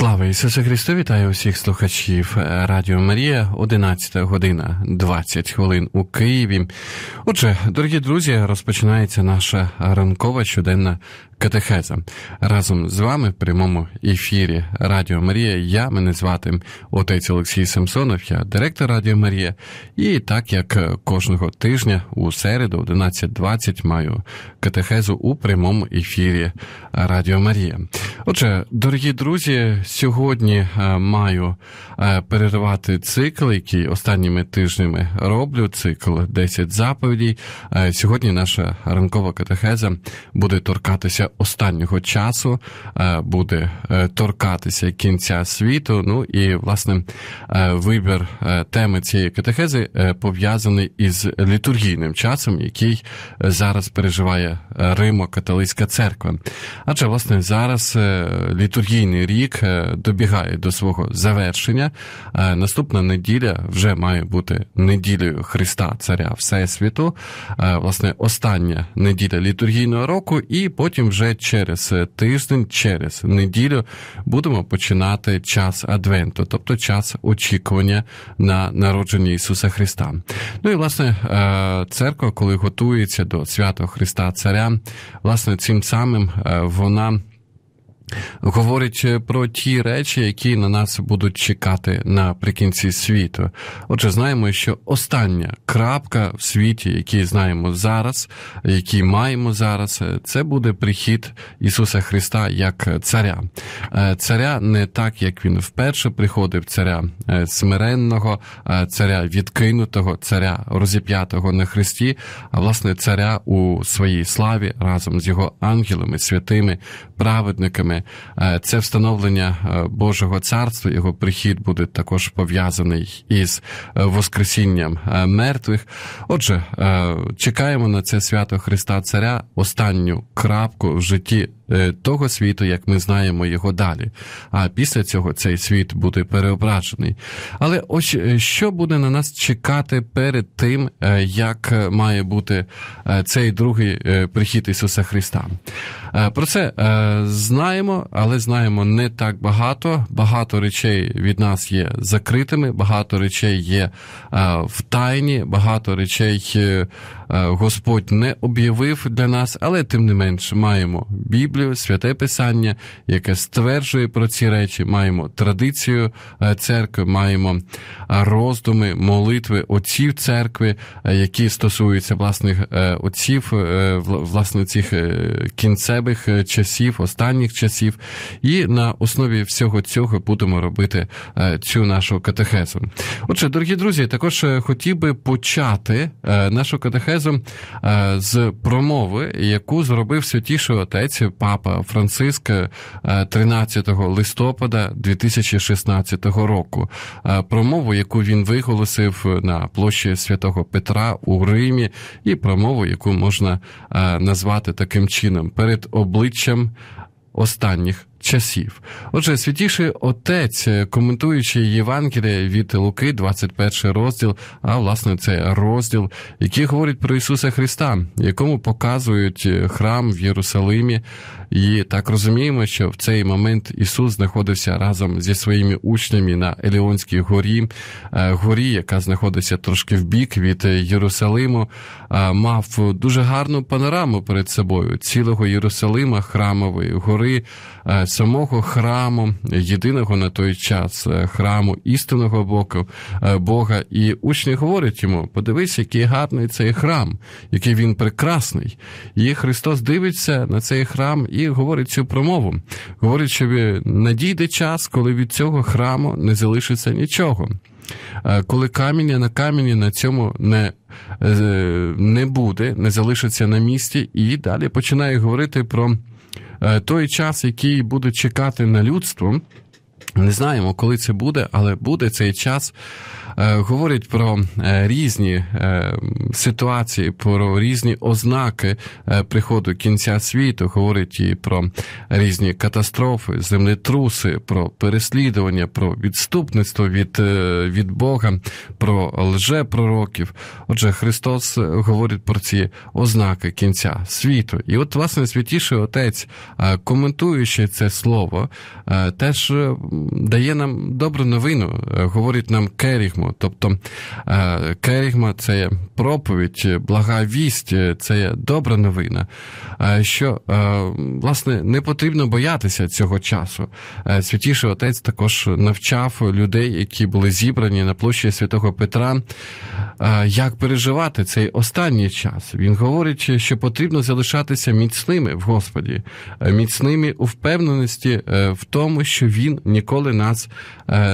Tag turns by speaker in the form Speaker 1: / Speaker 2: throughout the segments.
Speaker 1: Слава Ісусу Христу! Вітаю усіх слухачів е, Радіо Марія, 11 година 20 хвилин у Києві. Отже, дорогі друзі, розпочинається наша ранкова щоденна катехеза. Разом з вами в прямому ефірі Радіо Марія. Я мене звати отець Олексій Самсонов, я директор Радіо Марія. І так як кожного тижня у середу, 11.20 маю катехезу у прямому ефірі Радіо Марія. Отже, дорогі друзі сьогодні е, маю е, перервати цикл, який останніми тижнями роблю. Цикл 10 заповідей. Е, сьогодні наша ранкова катехеза буде торкатися останнього часу, буде торкатися кінця світу. Ну і власне вибір теми цієї катехези пов'язаний із літургійним часом, який зараз переживає Римо-католицька церква. Адже власне зараз літургійний рік вже добігає до свого завершення. Е, наступна неділя вже має бути неділею Христа Царя Всесвіту, е, власне, остання неділя літургійного року, і потім вже через тиждень, через неділю будемо починати час Адвенту, тобто час очікування на народження Ісуса Христа. Ну і власне е, церква, коли готується до свято Христа Царя, власне, цим самим вона говорить е, про ті речі, які на нас будуть чекати наприкінці світу. Отже, знаємо, що остання крапка в світі, який знаємо зараз, який маємо зараз, е, це буде прихід Ісуса Христа як царя. Е, царя не так, як він вперше приходив, царя смиренного, царя відкинутого, царя розіп'ятого на Христі, а власне царя у своїй славі разом з його ангелами, святими, праведниками. Е, це встановлення е, Божого царства. Його прихід буде також пов'язаний із е, Воскресінням мертвих. Отже, чекаємо на це свято Христа Царя, останню крапку в житті Е, того світу, як ми знаємо його далі. А після цього цей світ буде переображений. Але ось е, що буде на нас чекати перед тим, е, як має бути цей другий прихід Ісуса Христа? Про це знаємо, але знаємо не так багато. Багато речей від нас є закритими, багато речей є в тайні, багато речей. Е, Господь не об'явив для нас, але тим не менш маємо Біблію, святе Писання, яке стверджує про ці речі. Маємо традицію е, церкви, маємо е, роздуми, молитви отців церкви, які стосуються власних отців, власне цих кінцевих часів, останніх часів. І на основі всього цього будемо робити цю нашу катехезу. Отже, дорогі друзі, також хотів би почати нашу катехезу тезу е, з промови, яку зробив святіший отець Папа Франциск 13 е, листопада 2016 року. Е, промову, яку він виголосив на площі святого Петра у Римі, і промову, яку можна назвати таким чином перед обличчям останніх часів. Отже, святіший отець, коментуючи Євангеліє від Луки, 21 розділ, а власне це розділ, який говорить про Ісуса Христа, якому показують е, храм в Єрусалимі, і так розуміємо, що в цей момент Ісус знаходився разом зі своїми учнями на Еліонській горі, е, горі, яка знаходиться трошки в бік від Єрусалиму, е, мав дуже гарну панораму перед собою цілого Єрусалима, храмової гори, е, самого храму, єдиного на той час храму істинного боку Бога. І учні говорять йому: подивись, який гарний цей храм, який він прекрасний. І Христос дивиться на цей храм. і і говорить цю промову. Говорить, що надійде час, коли від цього храму не залишиться нічого. Е, коли каміння на камені на цьому не е, не буде, не залишиться на місці, і далі починає говорити про е, той час, який буде чекати на людство. Не знаємо, коли це буде, але буде цей час. Е, говорить про е, різні е, ситуації, про різні ознаки приходу кінця світу, говорить і про різні катастрофи, землетруси, про переслідування, про відступництво від, від Бога, про лжепророків. Отже, Христос говорить про ці ознаки кінця світу. І от, власне, святіший отець, коментуючи це слово, теж дає нам добру новину, говорить нам керіг керігму. Тобто е, керігма це проповідь, блага вість, це добра новина. Е, що е, власне не потрібно боятися цього часу. Святіший отець також навчав людей, які були зібрані на площі святого Петра, як переживати цей останній час. Він говорить, що потрібно залишатися міцними в Господі, міцними у впевненості в тому, що Він ніколи нас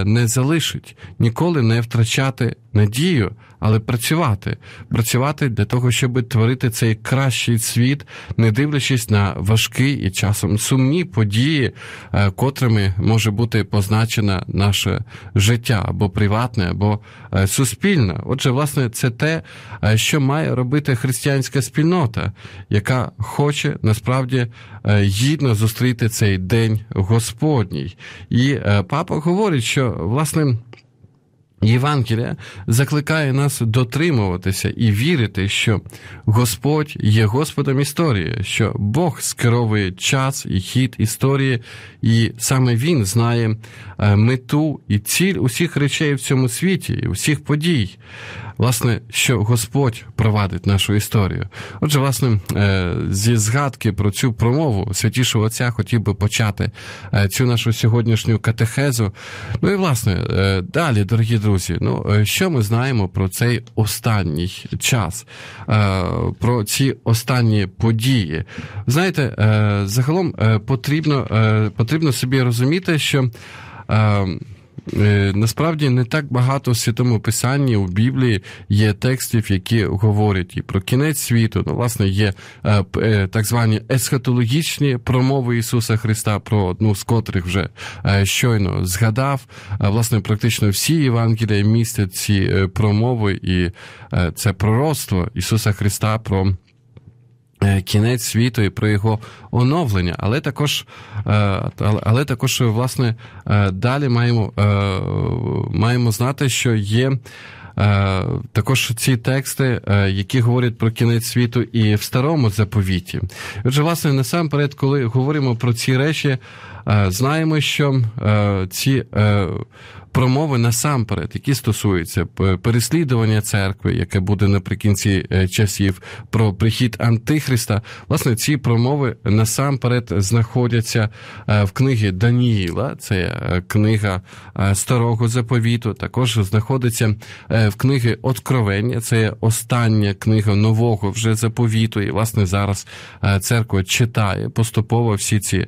Speaker 1: не залишить, ніколи не втратить втрачати надію, але працювати, працювати для того, щоб творити цей кращий світ, не дивлячись на важкі і часом сумні події, е, котрими може бути позначено наше життя або приватне, або е, суспільне. Отже, власне, це те, е, що має робити християнська спільнота, яка хоче насправді гідно зустріти цей день Господній. І папа говорить, що власне. Євангелія закликає нас дотримуватися і вірити, що Господь є Господом історії, що Бог скеровує час і хід історії, і саме Він знає е, мету і ціль усіх речей в цьому світі, усіх подій. Власне, що Господь провадить нашу історію. Отже, власне, е, зі згадки про цю промову святішого отця хотів би почати е, цю нашу сьогоднішню катехезу. Ну і власне далі, дорогі друзі друзі, ну е, що ми знаємо про цей останній час, е, про ці останні події? Знаєте, е, загалом потрібно потрібно собі розуміти, що. Е, насправді не так багато в святому писанні у Біблії є текстів, які говорять і про кінець світу. Ну, власне, є е, е, так звані есхатологічні промови Ісуса Христа, про одну з котрих вже щойно згадав. Власне, практично всі Євангелія містять ці промови, і це пророцтво Ісуса Христа про. Е, кінець світу і про його оновлення, але також е, але також, е, власне, далі маємо маємо знати, що є також ці тексти, які говорять про кінець світу і в старому заповіті. Отже, власне, насамперед, коли говоримо про ці речі, знаємо, що ці промови насамперед, які стосуються е, переслідування церкви, яке буде наприкінці е, часів, про прихід Антихриста. Власне, ці промови насамперед знаходяться е, в книгі Даніїла, це книга старого заповіту. Також знаходиться в книги Откровення, це остання книга нового вже заповіту. І власне зараз церква читає поступово всі ці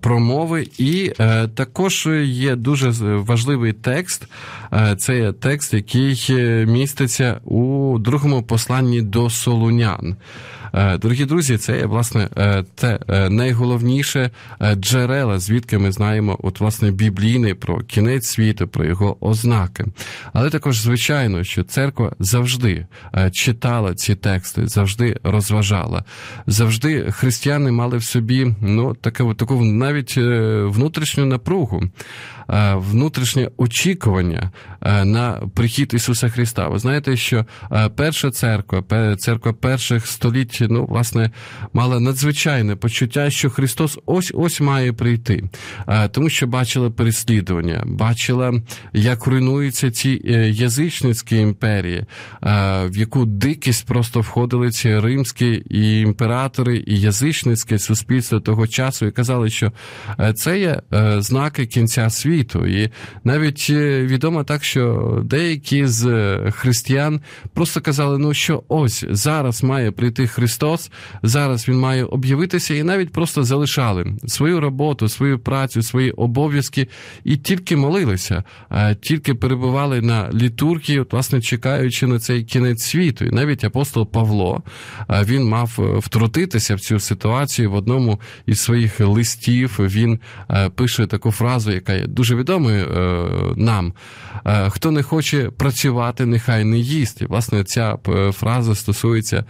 Speaker 1: промови, і також є дуже важливий важливий текст е, це текст, який е, міститься у другому посланні до Солунян. Е, дорогі друзі, це є власне е, те е, найголовніше джерела, звідки ми знаємо, от власне біблійний про кінець світу, про його ознаки. Але також, звичайно, що церква завжди читала ці тексти, завжди розважала. Завжди християни мали в собі ну таку, таку навіть внутрішню напругу. Внутрішнє очікування на прихід Ісуса Христа. Ви знаєте, що перша церква, церква перших століть віруючі, ну, власне, мали надзвичайне почуття, що Христос ось ось має прийти, е, тому що бачила переслідування, бачила, як руйнуються ці е, язичницькі імперії, е, в яку дикість просто входили ці римські і імператори, і язичницьке суспільство того часу, і казали, що це є знаки кінця світу. І навіть відомо так, що деякі з християн просто казали, ну що ось зараз має прийти Христос. Христос. Зараз Він має об'явитися і навіть просто залишали свою роботу, свою працю, свої обов'язки і тільки молилися, тільки перебували на літургії, от, власне, чекаючи на цей кінець світу. І навіть апостол Павло він мав е, втрутитися в цю ситуацію. В одному із своїх листів він е, пише таку фразу, яка є дуже відомою е, нам. Хто не хоче працювати, нехай не їсть. І, Власне, ця фраза стосується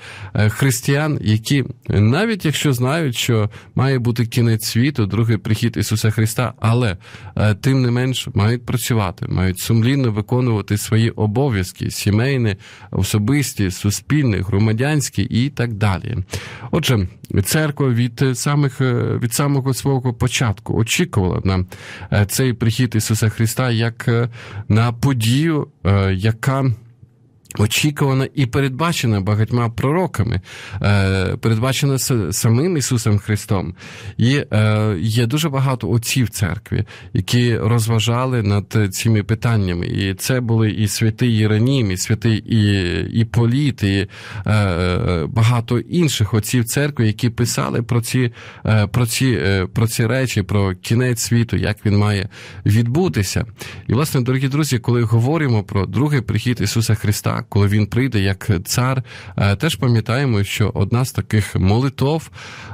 Speaker 1: християн християн, які навіть якщо знають, що має бути кінець світу, другий прихід Ісуса Христа, але е, тим не менш мають працювати, мають сумлінно виконувати свої обов'язки, сімейні, особисті, суспільні, громадянські і так далі. Отже, церква від самих е, від самого свого початку очікувала на е, цей прихід Ісуса Христа як на подію, яка Очікувана і передбачена багатьма пророками, е, передбачена самим Ісусом Христом. І е, є дуже багато отців церкві, які розважали над цими питаннями. І це були і святий Єронім, і святий і, і Політ, і е, багато інших отців церкви, які писали про ці, про ці, про ці речі, про кінець світу, як він має відбутися. І, власне, дорогі друзі, коли говоримо про другий прихід Ісуса Христа коли він прийде як цар, е, теж пам'ятаємо, що одна з таких молитов,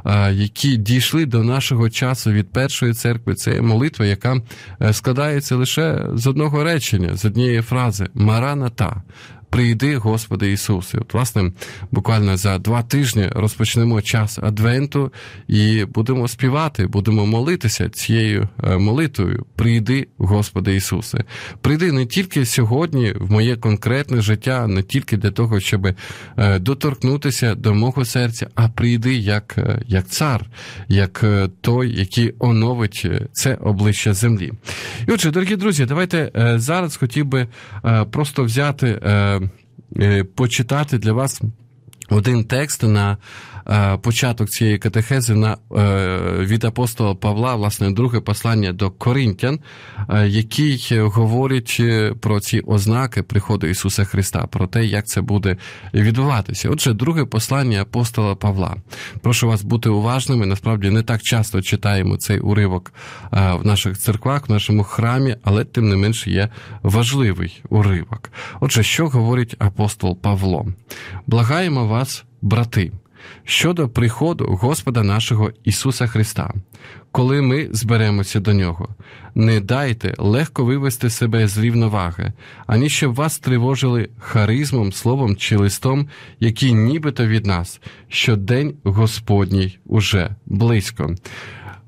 Speaker 1: е, які дійшли до нашого часу від першої церкви, це молитва, яка е, складається лише з одного речення, з однієї фрази Мараната. Прийди, Господи Ісусе. От, власне, буквально за два тижні розпочнемо час Адвенту і будемо співати, будемо молитися цією е, молитвою. Прийди, Господи Ісусе. Прийди не тільки сьогодні в моє конкретне життя, не тільки для того, щоб е, доторкнутися до мого серця, а прийди як, е, як цар, як той, який оновить це обличчя землі. І отже, дорогі друзі, давайте зараз хотів би просто взяти. Е, почитати для вас один текст на Е, початок цієї катехези на, е, від апостола Павла, власне, друге послання до Коринтян, е, який говорить про ці ознаки приходу Ісуса Христа, про те, як це буде відбуватися. Отже, друге послання апостола Павла. Прошу вас бути уважними. Насправді не так часто читаємо цей уривок в наших церквах, в нашому храмі, але тим не менше є важливий уривок. Отже, що говорить апостол Павло? Благаємо вас, брати щодо приходу Господа нашого Ісуса Христа, коли ми зберемося до Нього. Не дайте легко вивести себе з рівноваги, ані щоб вас тривожили харизмом, словом чи листом, які нібито від нас, що день Господній уже близько.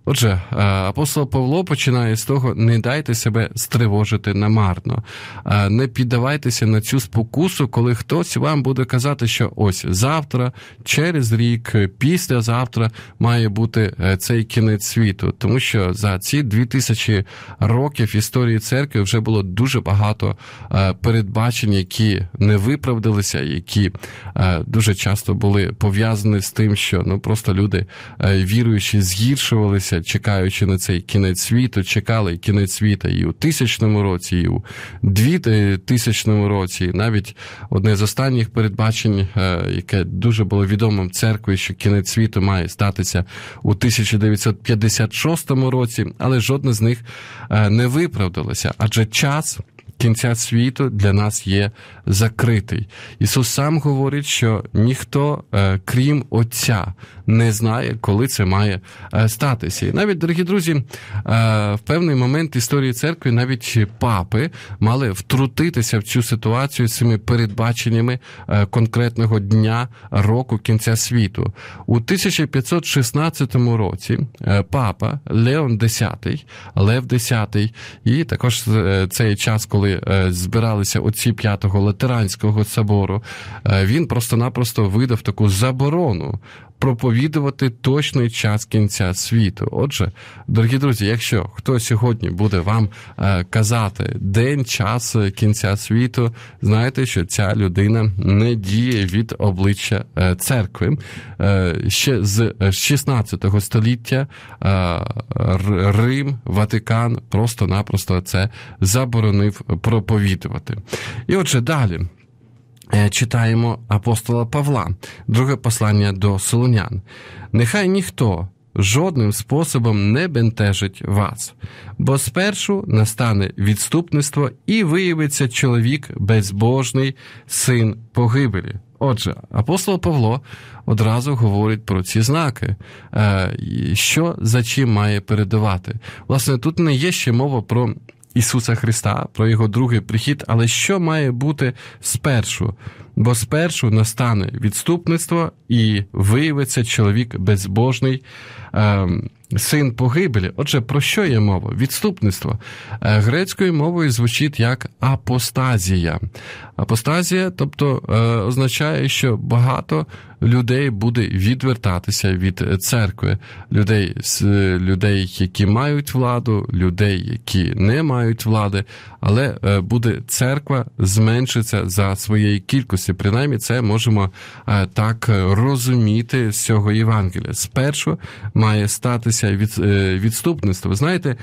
Speaker 1: Отже, е, апостол Павло починає з того: не дайте себе стривожити намарно, е, не піддавайтеся на цю спокусу, коли хтось вам буде казати, що ось завтра, через рік, післязавтра має бути е, цей кінець світу, тому що за ці 2000 років історії церкви вже було дуже багато передбачень, які не виправдалися, які дуже часто були пов'язані з тим, що ну просто люди віруючи, згіршувалися місяця, чекаючи на цей кінець світу, чекали кінець світа і у тисячному році, і у двітисячному році. Навіть одне з останніх передбачень, е, яке дуже було відомим церкві, що кінець світу має статися у 1956 році, але жодне з них е, не виправдалося, адже час. Кінця світу для нас є закритий. Ісус сам говорить, що ніхто, е, крім Отця, не знає, коли це має е, статися. І навіть, дорогі друзі, е, в певний момент історії церкви навіть папи мали втрутитися в цю ситуацію з цими передбаченнями е, конкретного дня року кінця світу. У 1516 році папа Леон X, Лев X, і також цей час, коли збиралися отці п'ятого латеранського собору, він просто-напросто видав таку заборону проповідувати точний час кінця світу. Отже, дорогі друзі, якщо хто сьогодні буде вам е, казати день, час е, кінця світу, знайте, що ця людина не діє від обличчя е, церкви. Ще з 16 століття Рим, Ватикан просто-напросто це заборонив проповідувати. І отже, далі. Е, читаємо апостола Павла, друге послання до Солонян. Нехай ніхто. Жодним способом не бентежить вас, бо спершу настане відступництво і виявиться чоловік безбожний син погибелі. Отже, апостол Павло одразу говорить про ці знаки, е, що за чим має передавати. Власне, тут не є ще мова про Ісуса Христа, про Його другий прихід, але що має бути спершу? бо спершу настане відступництво і виявиться чоловік безбожний. Ем, Син погибелі. Отже, про що є мова? Відступництво. Е, грецькою мовою звучить як апостазія. Апостазія, тобто, е, означає, що багато людей буде відвертатися від церкви, людей, з людей, які мають владу, людей, які не мають влади, але е, буде церква зменшиться за своєї кількості. Принаймні, це можемо е, так е, розуміти з цього Євангелія. Спершу має статися від, відступництво. Ви знаєте,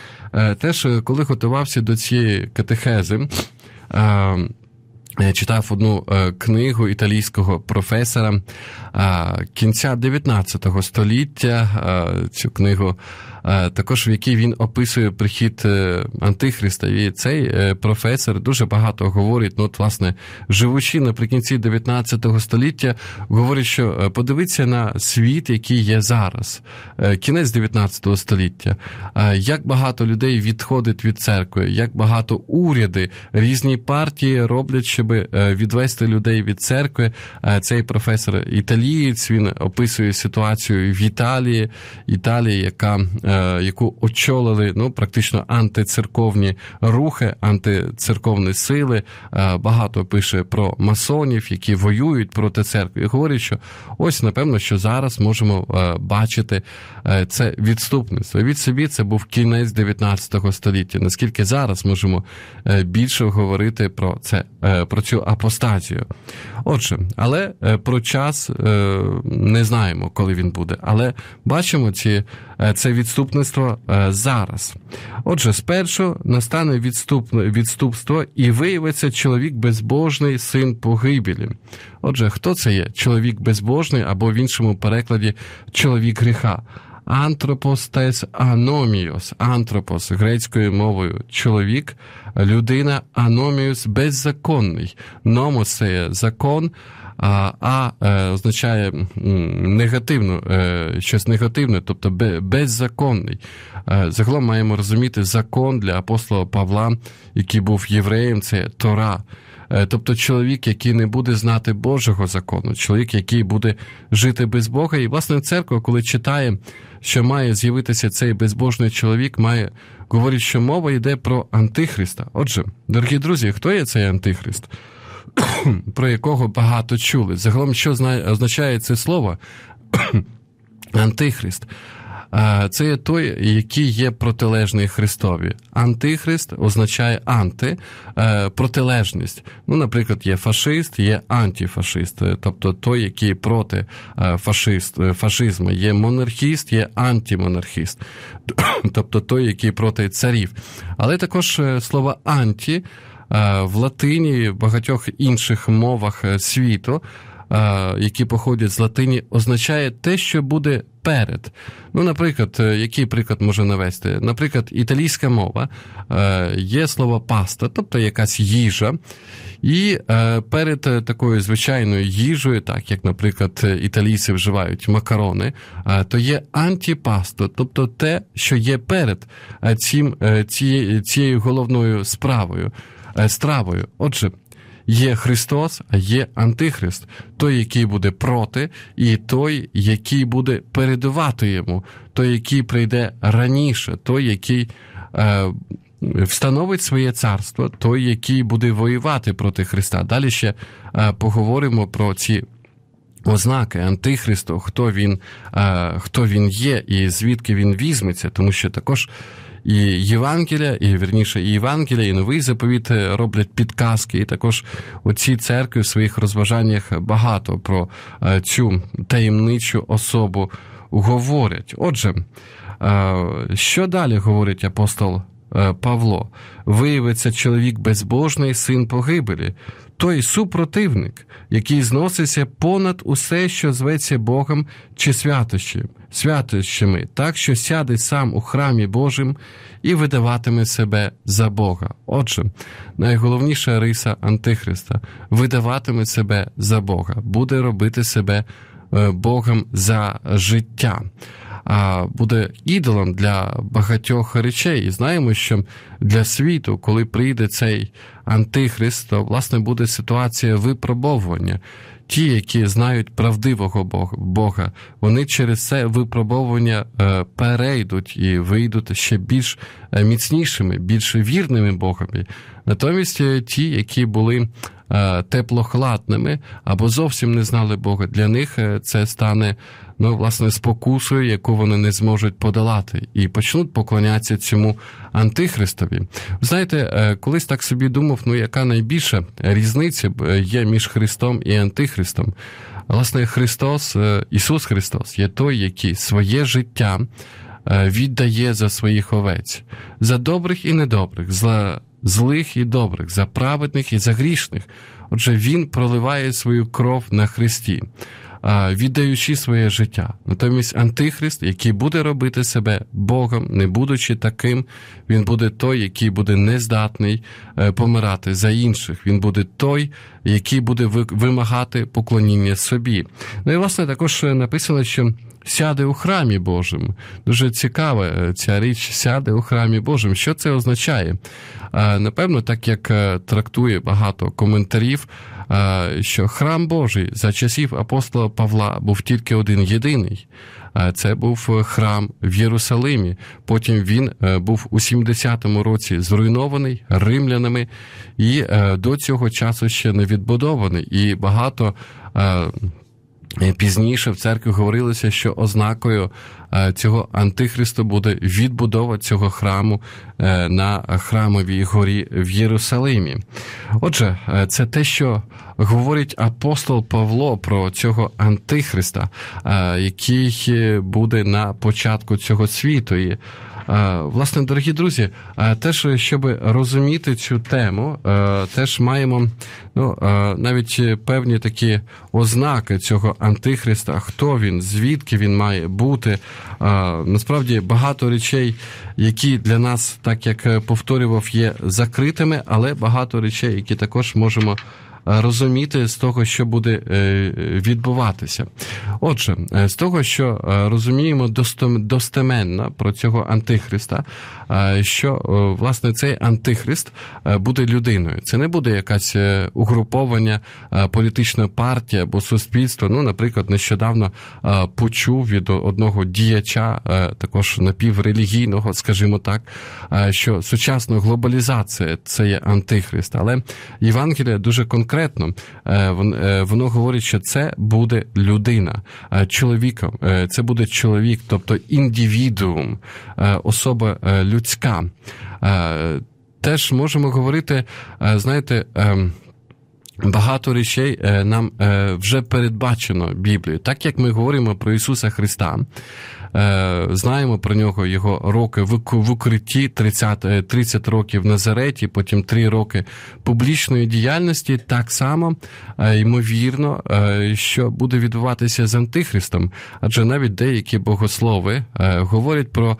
Speaker 1: теж коли готувався до цієї катехези. читав одну книгу італійського професора кінця 19 століття. Цю книгу Е, також в якій він описує прихід е, Антихриста. І цей е, професор дуже багато говорить. Ну, от, власне, живучи наприкінці 19 століття, говорить, що подивиться на світ, який є зараз, кінець 19 століття. Як багато людей відходить від церкви, як багато уряди, різні партії роблять, щоб відвести людей від церкви. Цей професор італієць він описує ситуацію в Італії, Італії, яка Е, яку очолили ну практично антицерковні рухи, антицерковні сили. Е, багато пише про масонів, які воюють проти церкви. І говорять, що ось напевно, що зараз можемо е, бачити це відступництво. від собі це був кінець 19 століття. Наскільки зараз можемо більше говорити про це, про цю апостазію? Отже, але про час не знаємо, коли він буде. Але бачимо ці Е, це відступництво е, зараз. Отже, спершу настане відступ, відступство і виявиться чоловік безбожний, син погибелі. Отже, хто це є? Чоловік безбожний або в іншому перекладі чоловік гріха. Антропос тес аноміос, антропос грецькою мовою чоловік, людина, аноміос беззаконний. Номос – це закон. А е, означає негативно, е, щось негативне, тобто беззаконний. Е, загалом маємо розуміти закон для апостола Павла, який був євреєм, це Тора. Тобто чоловік, який не буде знати Божого закону, чоловік, який буде жити без Бога. І власне церква, коли читає, що має з'явитися цей безбожний чоловік, має говорить, що мова йде про Антихриста. Отже, дорогі друзі, хто є цей Антихрист? про якого багато чули. Загалом, що означає це слово антихрист? Е, це є той, який є протилежний Христові. Антихрист означає анти е, протилежність. Ну, наприклад, є фашист, є антифашист, е, тобто той, який проти фашист, фашизму. Є монархіст, є антимонархіст, тобто той, який проти царів. Але також слово анті Е, в латині, в багатьох інших мовах е, світу. Е, які походять з латині, означає те, що буде перед. Ну, наприклад, який приклад можу навести? Наприклад, італійська мова є слово паста, тобто якась їжа, і перед такою звичайною їжею, так як, наприклад, італійці вживають макарони, то є антіпасто, тобто те, що є перед цим, цією головною справою. Е, стравою. Отже, є Христос, а є Антихрист, той, який буде проти, і той, який буде передувати йому, той, який прийде раніше, той, який. Е, Встановить своє царство, той, який буде воювати проти Христа. Далі ще е, поговоримо про ці ознаки Антихристу, хто він е, хто він є і звідки він візьметься, тому що також і Євангелія, і верніше, і Євангелія, і новий заповіт е, роблять підказки. І також у цій церкві в своїх розважаннях багато про е, цю таємничу особу говорять. Отже, е, що далі говорить апостол Е, Павло, виявиться чоловік безбожний, син погибелі, той супротивник, який зноситься понад усе, що зветься Богом чи святощем, святощами, так що сяде сам у храмі Божим і видаватиме себе за Бога. Отже, найголовніша риса Антихриста видаватиме себе за Бога, буде робити себе е, Богом за життя буде ідолом для багатьох речей. І знаємо, що для світу, коли прийде цей антихрист, то власне буде ситуація випробовування. Ті, які знають правдивого Бога, вони через це випробовування е, перейдуть і вийдуть ще більш е, міцнішими, більш вірними Богами. Натомість е, ті, які були Е, теплохладними або зовсім не знали Бога. Для них е, це стане ну, власне спокусою, яку вони не зможуть подолати, і почнуть поклонятися цьому антихристові. Знаєте, е, колись так собі думав, ну яка найбільша різниця є між Христом і Антихристом. Власне, Христос, Ісус Христос, є той, який своє життя віддає за своїх овець, за добрих і недобрих, за злих і добрих, за праведних і за грішних. Отже, Він проливає свою кров на Христі, віддаючи своє життя. Натомість Антихрист, який буде робити себе Богом, не будучи таким, він буде той, який буде нездатний е, помирати за інших. Він буде той який буде вимагати поклоніння собі. Ну і власне також е, написано, що. Сяде у храмі Божим. Дуже цікава е, ця річ сяде у храмі Божим. Що це означає? Напевно, так як е, трактує багато коментарів, що храм Божий за часів апостола Павла був тільки один єдиний. Е, це був е, храм в Єрусалимі. Потім він е, був у 70-му році зруйнований римлянами і до цього часу ще не відбудований. І багато Е, пізніше в церкві говорилося, що ознакою е, цього антихристу буде відбудова цього храму е, на храмовій горі в Єрусалимі. Отже, це те, що говорить апостол Павло про цього антихриста, який буде на початку цього світу. І Е, власне, дорогі друзі, е, теж щоб розуміти цю тему, е, теж маємо ну, навіть певні такі ознаки цього антихриста, хто він, звідки він має бути. Насправді багато речей, які для нас, так як повторював, є закритими, але багато речей, які також можемо. Е, розуміти з того, що буде е, відбуватися. Отже, е, з того, що розуміємо достеменно про цього Антихриста, що власне цей Антихрист буде людиною. Це не буде якась угруповання політична партія або суспільство. Ну, наприклад, нещодавно почув від одного діяча, також напіврелігійного, скажімо так, що сучасна глобалізація це є антихрист, але Євангелія дуже конкретно конкретно е, е, воно говорить, що це буде людина, е, чоловіком, це буде чоловік, тобто індивідуум, особа людська. Теж можемо говорити, знаєте. Ем, Багато речей е, нам е, вже передбачено Біблією. Так як ми говоримо про Ісуса Христа, е, знаємо про нього його роки в укритті 30 30 років в Назареті, потім 3 роки публічної діяльності, так само ймовірно, що буде відбуватися з Антихристом. Адже навіть деякі богослови говорять про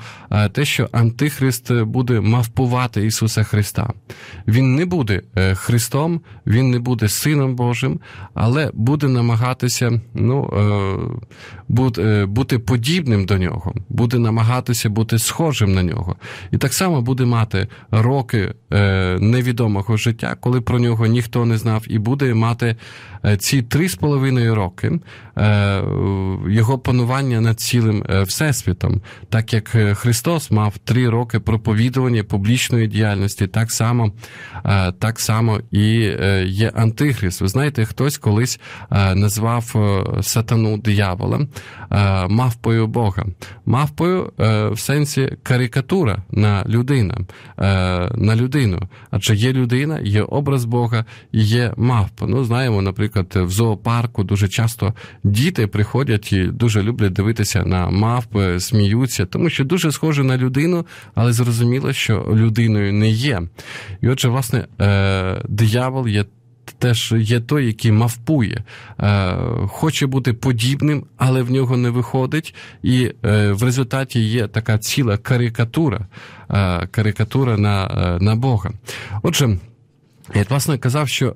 Speaker 1: те, що Антихрист буде мавпувати Ісуса Христа. Він не буде Христом, Він не буде бути сином Божим, але буде намагатися ну, е, е, бути подібним до нього, буде намагатися бути схожим на нього. І так само буде мати роки е, невідомого життя, коли про нього ніхто не знав, і буде мати ці три з половиною роки його панування над цілим всесвітом, так як Христос мав три роки проповідування публічної діяльності, так само, так само і є антипод тигріс. Ви знаєте, хтось колись е, назвав е, сатану дияволом, е, мавпою Бога. Мавпою в сенсі карикатура на людину. на людину. Адже є людина, є образ Бога, і є мавпа. Ну, знаємо, наприклад, в зоопарку дуже часто діти приходять і дуже люблять дивитися на мавпи, сміються, тому що дуже схоже на людину, але зрозуміло, що людиною не є. І отже, власне, диявол є теж є той, який мавпує, е, хоче бути подібним, але в нього не виходить. І е, в результаті є така ціла карикатура, е, карикатура на, на Бога. Отже. Я власне казав, що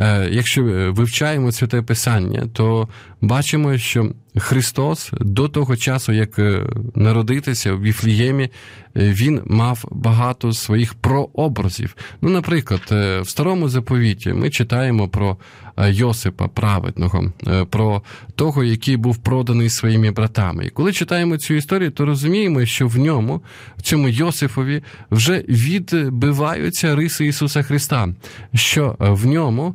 Speaker 1: Е, якщо е, вивчаємо святе Писання, то бачимо, що Христос до того часу, як е, народитися в Віфліємі, він мав багато своїх прообразів. Ну, наприклад, в старому заповіті ми читаємо про Йосипа праведного, про того, який був проданий своїми братами. І коли читаємо цю історію, то розуміємо, що в ньому, в цьому Йосифові, вже відбиваються риси Ісуса Христа, що в ньому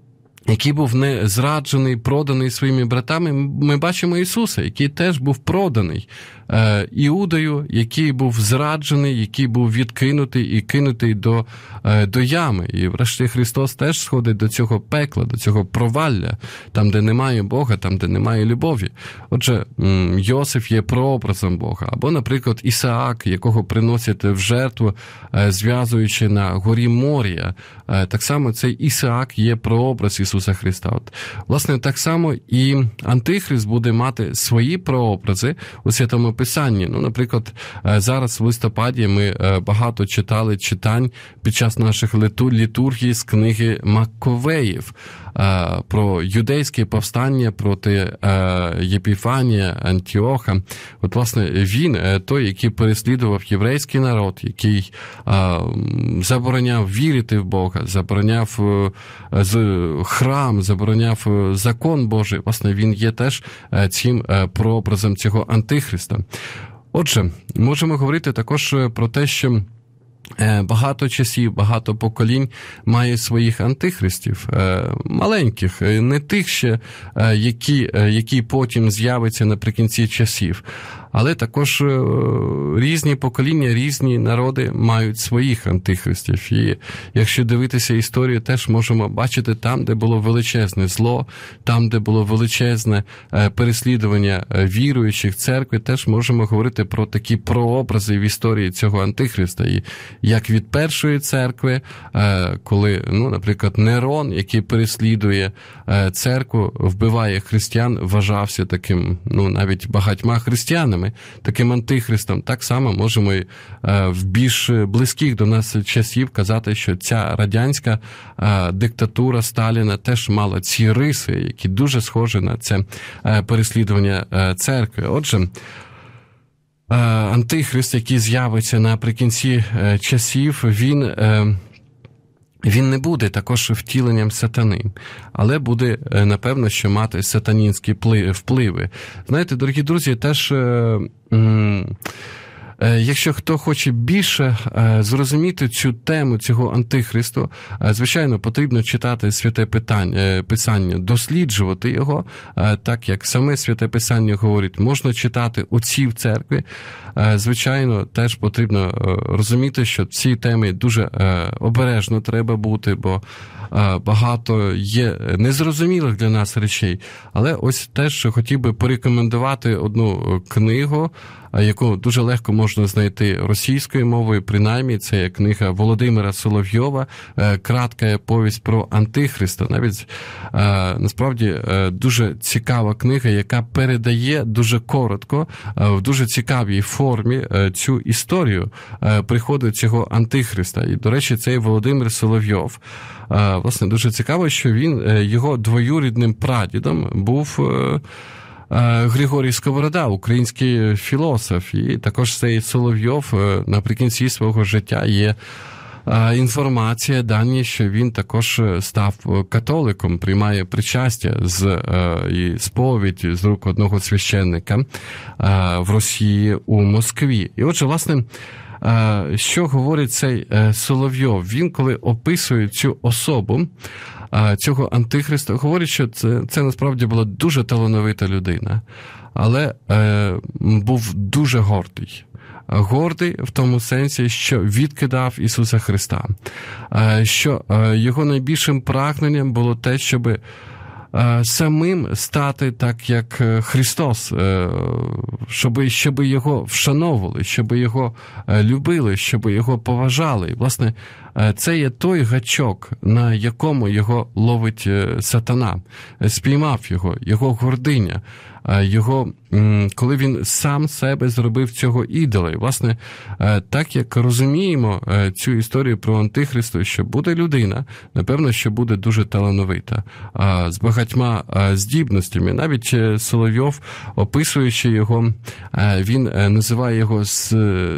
Speaker 1: який був не зраджений, проданий своїми братами. Ми бачимо Ісуса, який теж був проданий е, Іудою, який був зраджений, який був відкинутий і кинутий до е, до ями. І, врешті, Христос теж сходить до цього пекла, до цього провалля, там, де немає Бога, там, де немає любові. Отже, Йосиф є прообразом Бога, або, наприклад, Ісаак, якого приносять в жертву, е, зв'язуючи на горі моря. Так само цей Ісаак є прообраз Ісуса. Ісуса Христа. От, Власне, так само і Антихрист буде мати свої прообрази у святому писанні. Ну, наприклад, е, зараз в листопаді ми е, багато читали читань під час наших літургій з книги Маковеїв. Е, про юдейське повстання проти е, Єпіфанія, Антіоха. От, власне, він е, той, який переслідував єврейський народ, який забороняв вірити в Бога, забороняв храм, забороняв закон Божий. Власне, він є теж цим прообразом цього антихриста. Отже, можемо говорити також про те, що. Е, багато часів, багато поколінь має своїх антихристів, е, маленьких, е, не тих ще, які які потім з'явиться наприкінці часів але також е, різні покоління, різні народи мають своїх антихристів. І якщо дивитися історію, теж можемо бачити там, де було величезне зло, там, де було величезне е, переслідування е, віруючих церкви, теж можемо говорити про такі прообрази в історії цього антихриста. І як від першої церкви, коли, ну, наприклад, Нерон, який переслідує церкву, вбиває християн, вважався таким, ну навіть багатьма християнами ворогами, таким антихристом, так само можемо й е, в більш близьких до нас часів казати, що ця радянська е, диктатура Сталіна теж мала ці риси, які дуже схожі на це е, переслідування церкви. Отже. Антихрист, який з'явиться наприкінці часів, він він не буде також втіленням сатани, але буде е, напевно, що мати сатанінські впливи. Знаєте, дорогі друзі, теж. Е, м- Е, якщо хто хоче більше е, зрозуміти цю тему цього антихристу, е, звичайно, потрібно читати святе питання, писання, досліджувати його, так як саме святе писання говорить, можна читати оці в церкві. Звичайно, теж потрібно розуміти, що ці теми дуже обережно треба бути, бо багато є незрозумілих для нас речей. Але ось теж хотів би порекомендувати одну книгу яку дуже легко можна знайти російською мовою. Принаймні, це є книга Володимира Соловйова, е, кратка повість про Антихриста. Навіть е, насправді е, дуже цікава книга, яка передає дуже коротко, в дуже цікавій формі цю історію приходу цього Антихриста. І, до речі, цей Володимир Соловйов. Власне, дуже цікаво, що він його двоюрідним прадідом був. Е, Григорій Сковорода, український філософ, і також цей Соловйов е, наприкінці свого життя є. Е, інформація дані, що він також став католиком, приймає причастя з і сповідь з рук одного священника в Росії у Москві. І, отже, власне. Е, що говорить цей е, Соловйов? Він, коли описує цю особу е, цього антихриста, говорить, що це, це насправді була дуже талановита людина, але був дуже гордий. Гордий в тому сенсі, що відкидав Ісуса Христа, що його найбільшим прагненням було те, щоби. Е, самим стати так, як е, Христос, е, щоб щоб його вшановували, щоб його любили, щоб його поважали. І, власне, це є той гачок, на якому його ловить сатана, спіймав його, його гординя. Е, його, коли він сам себе зробив цього ідола. І, власне, е, так як розуміємо е, цю історію про Антихристу, що буде людина, напевно, що буде дуже талановита, з багатьма здібностями. Навіть Соловйов, описуючи його, він називає його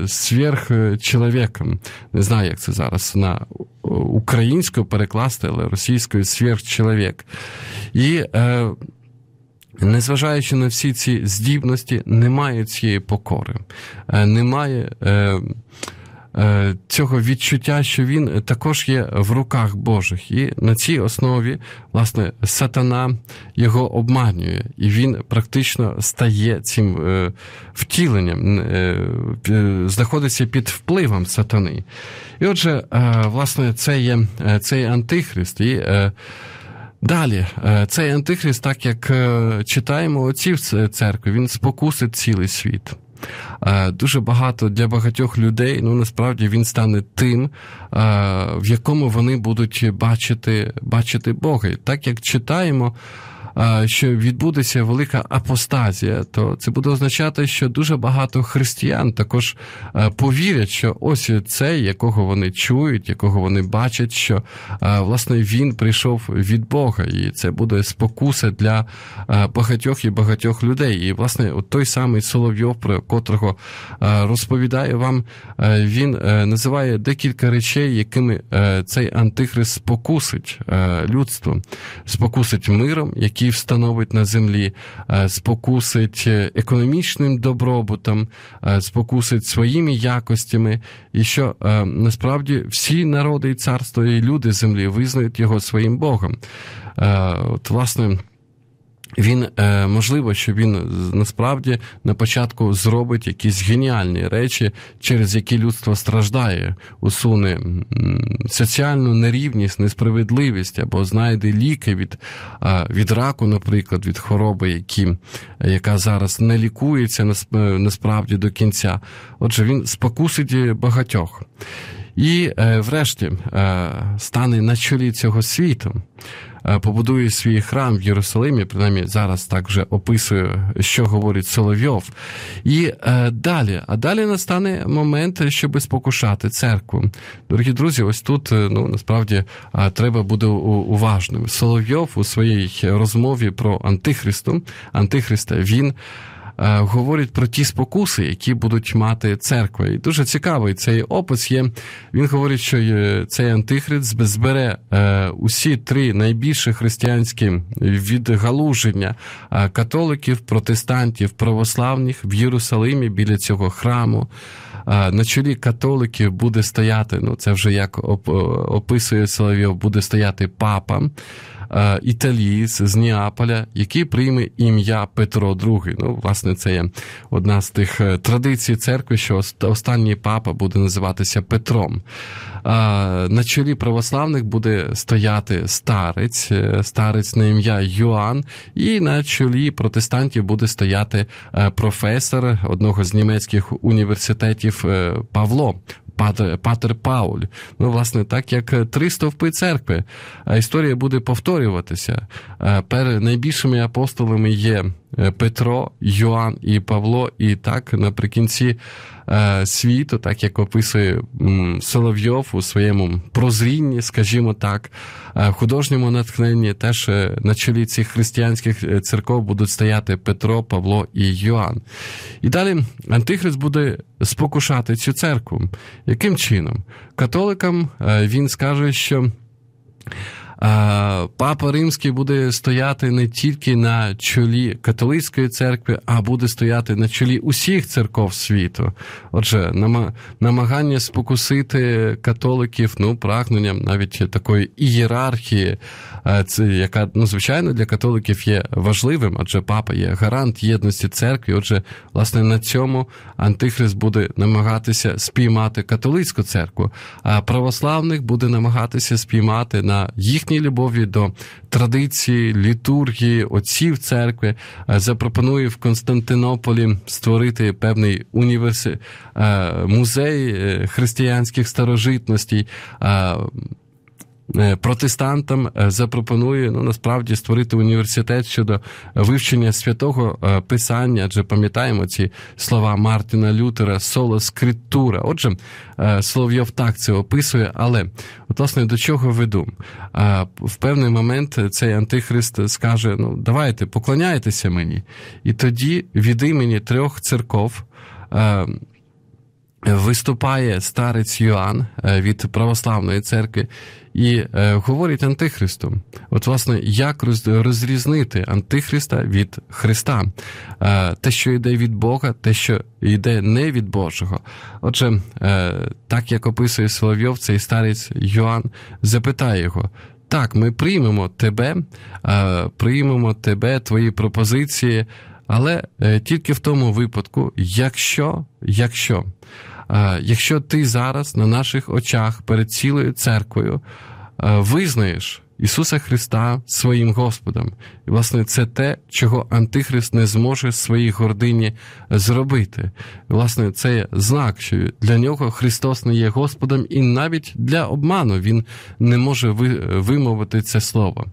Speaker 1: сверхчоловіком. Не знаю, як це зараз на українську перекласти, але російською сверхчоловік. І Незважаючи на всі ці здібності, немає цієї покори, е, немає е, е, цього відчуття, що він також є в руках Божих. І на цій основі, власне, сатана його обманює, і він практично стає цим втіленням, знаходиться під впливом сатани. І отже, власне, це є цей антихрист. і Далі, е, цей антихрист, так як е, читаємо отців церкви, він спокусить цілий світ. Е, дуже багато для багатьох людей, ну насправді він стане тим, в якому вони будуть бачити бачити Бога. Так як читаємо, що відбудеться велика апостазія, то це буде означати, що дуже багато християн також повірять, що ось цей, якого вони чують, якого вони бачать, що власне він прийшов від Бога, і це буде спокуса для багатьох і багатьох людей. І власне, от той самий Соловйов, про котрого розповідає вам, він е, називає декілька речей, якими е, цей антихрист спокусить е, людство, спокусить миром, які який встановить на землі, е, спокусить е, економічним добробутом, е, спокусить своїми якостями, і що насправді всі народи і царства, і люди землі визнають його своїм Богом. От, власне. Він е, можливо, що він насправді на початку зробить якісь геніальні речі, через які людство страждає, усуне соціальну нерівність, несправедливість або знайде ліки від е, від раку, наприклад, від хвороби, які, яка зараз не лікується е, насправді до кінця. Отже, він спокусить багатьох і, врешті, стане на чолі цього світу. Е, побудує свій храм в Єрусалимі, принаймні зараз так вже описує, що говорить Соловйов. І е, далі, а далі настане момент, щоб спокушати церкву. Дорогі друзі, ось тут е, ну насправді треба бути уважним. Соловйов у своїй розмові про антихристу, антихриста він. Е, говорять про ті спокуси, які будуть мати церква. І дуже цікавий цей опис є. Він говорить, що е, цей антихрист збере е, усі три найбільші християнські відгалуження католиків, протестантів, православних в Єрусалимі біля цього храму. На чолі католиків буде стояти. Ну це вже як описує Соловйов, буде стояти папа. Е, італієць з Ніаполя, який прийме ім'я Петро II. Ну, власне, це є одна з тих е, традицій церкви, що останній папа буде називатися Петром. Е, на чолі православних буде стояти старець, старець на ім'я Йоанн, і на чолі протестантів буде стояти професор одного з німецьких університетів Павло патер, патер Пауль. Ну, власне, так як е, три стовпи церкви. а Історія буде повторюватися. Е, перед Найбільшими апостолами є Е, Петро, Йоанн і Павло, і так наприкінці е, світу, так як описує Соловйов у своєму прозрінні, скажімо так, е, художньому натхненні, теж на чолі цих християнських церков будуть стояти Петро, Павло і Йоанн. І далі Антихрист буде спокушати цю церкву. Яким чином? Католикам він скаже, що. Е, папа Римський буде стояти не тільки на чолі католицької церкви, а буде стояти на чолі усіх церков світу. Отже, намагання спокусити католиків ну, прагненням навіть такої ієрархії, е, яка ну, звичайно для католиків є важливим, адже папа є гарант єдності церкви. Отже, власне, на цьому антихрист буде намагатися спіймати католицьку церкву, а православних буде намагатися спіймати на їхні їхній любові до традиції, літургії, отців церкви, е, запропонує в Константинополі створити певний університет музей е, християнських старожитностей. Е, Е, протестантам е, запропонує ну насправді створити університет щодо вивчення святого е, писання, адже пам'ятаємо ці слова Мартіна Лютера, соло скриптура. Отже, Соловйов так це описує, але от, власне до чого веду? В певний момент цей антихрист скаже: Ну, давайте поклоняйтеся мені, і тоді від імені трьох церков. Виступає старець Йоанн від православної церкви і е, говорить антихристом. От, власне, як роз, розрізнити антихриста від Христа, е, те, що йде від Бога, те, що йде не від Божого. Отже, е, так як описує Соловйов, цей старець Йоанн запитає його. Так, ми приймемо тебе, е, приймемо тебе, твої пропозиції, але е, тільки в тому випадку, якщо, якщо. Е, якщо ти зараз на наших очах перед цілою церквою е, визнаєш Ісуса Христа своїм Господом. І, власне, це те, чого Антихрист не зможе в своїй гордині зробити. І, власне, це знак, що для нього Христос не є Господом, і навіть для обману Він не може вимовити це слово.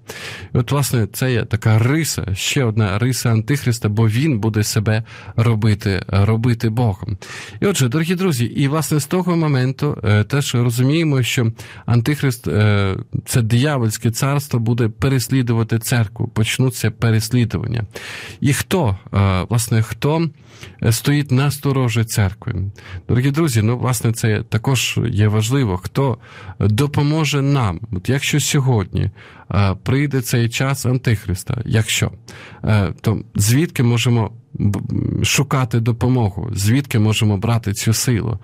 Speaker 1: І От, власне, це є така риса, ще одна риса Антихриста, бо він буде себе робити, робити Богом. І отже, дорогі друзі, і власне з того моменту е, теж розуміємо, що Антихрист е, це диявольське царство буде переслідувати церкву, почнуться переслідування. І хто, е, власне, хто е, стоїть на сторожі церкви? Дорогі друзі, ну, власне, це також є важливо, хто допоможе нам, От якщо сьогодні е, прийде цей час Антихриста, якщо, то звідки можемо шукати допомогу, звідки можемо брати цю силу?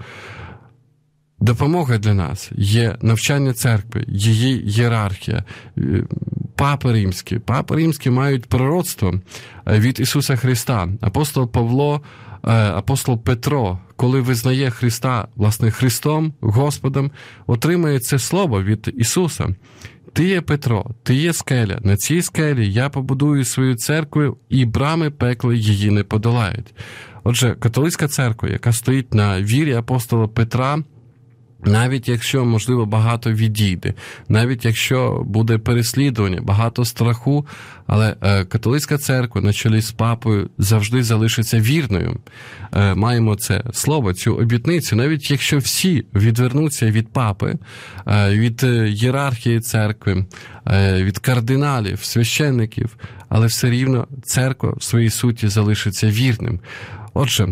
Speaker 1: Допомога для нас є навчання церкви, її ієрархія. Е, папи римські. Папи римські мають пророцтво е, від Ісуса Христа. Апостол Павло, е, апостол Петро, коли визнає Христа, власне, Христом, Господом, отримає це слово від Ісуса. Ти є Петро, ти є скеля. На цій скелі я побудую свою церкву, і брами пекла її не подолають. Отже, католицька церква, яка стоїть на вірі апостола Петра. Навіть якщо, можливо, багато відійде, навіть якщо буде переслідування, багато страху, але е, католицька церква на чолі з папою завжди залишиться вірною. Е, маємо це слово, цю обітницю, навіть якщо всі відвернуться від папи, е, від ієрархії церкви, від кардиналів, священників, але все рівно церква в своїй суті залишиться вірним. Отже,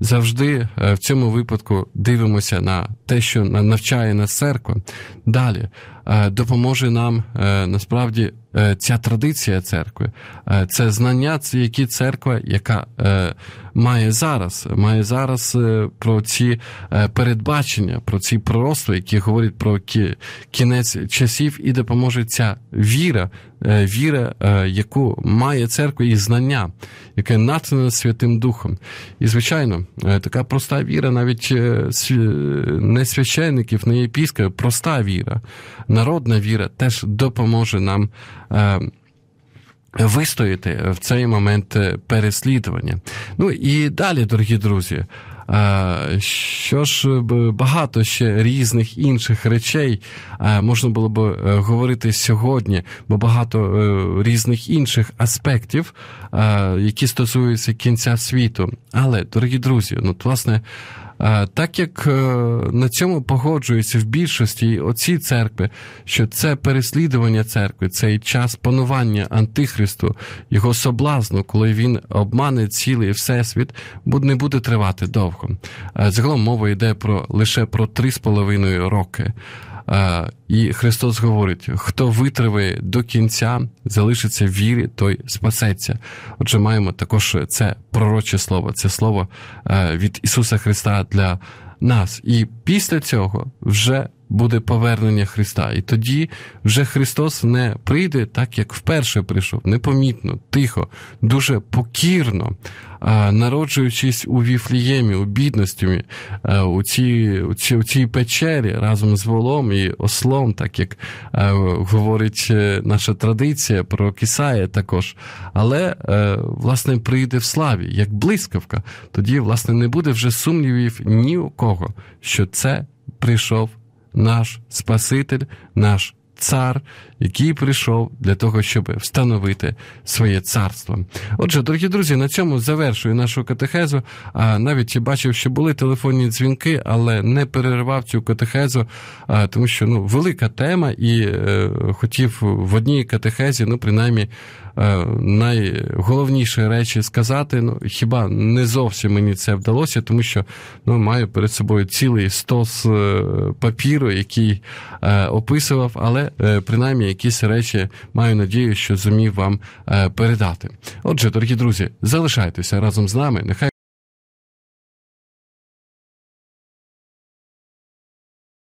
Speaker 1: завжди в цьому випадку дивимося на те, що навчає нас церква, далі е, допоможе нам е, насправді е, ця традиція церкви, це знання, які церква, яка має зараз, має зараз про ці передбачення, про ці пророцтва, які говорять про кінець часів, і допоможе ця віра, віра, яку має церква, і знання, яке натхнене Святим Духом. І звичайно, така проста віра, навіть не не священників, не єпіскопів, проста віра, народна віра теж допоможе нам. Е, вистояти в цей момент е, переслідування. Ну і далі, дорогі друзі, е, що ж багато ще різних інших речей можна було б говорити сьогодні, бо багато різних інших аспектів, які стосуються кінця світу. Але, дорогі друзі, ну власне, Е, так як е, на цьому погоджуються в більшості оці церкви, що це переслідування церкви, цей час панування Антихристу, його соблазну, коли він обмане цілий всесвіт, не буде тривати довго. Е, загалом мова йде про лише про 3,5 роки. Е, і Христос говорить: хто витриває до кінця, залишиться в вірі, той спасеться. Отже, маємо також це пророче слово, це слово е, від Ісуса Христа для нас. І після цього вже буде повернення Христа. І тоді вже Христос не прийде так, як вперше прийшов, непомітно, тихо, дуже покірно, народжуючись у віфліємі, у бідності, е, у цій у цій, у цій печері разом з волом і ослом, так як е, говорить е, наша традиція про Кисає також. Але, власне, прийде в славі, як блискавка, тоді, власне, не буде вже сумнівів ні у кого, що це прийшов наш Спаситель, наш Цар, який прийшов для того, щоб встановити своє царство. Отже, дорогі друзі, на цьому завершую нашу катехезу. А навіть я бачив, що були телефонні дзвінки, але не перервав цю катехезу, тому що ну велика тема, і е, хотів в одній катехезі, ну принаймні. Е, Найголовніші речі сказати, ну хіба не зовсім мені це вдалося, тому що ну, маю перед собою цілий стос е, папіру, який е, описував, але е, принаймні якісь речі маю надію, що зумів вам е, передати. Отже, дорогі друзі, залишайтеся разом з нами. Нехай.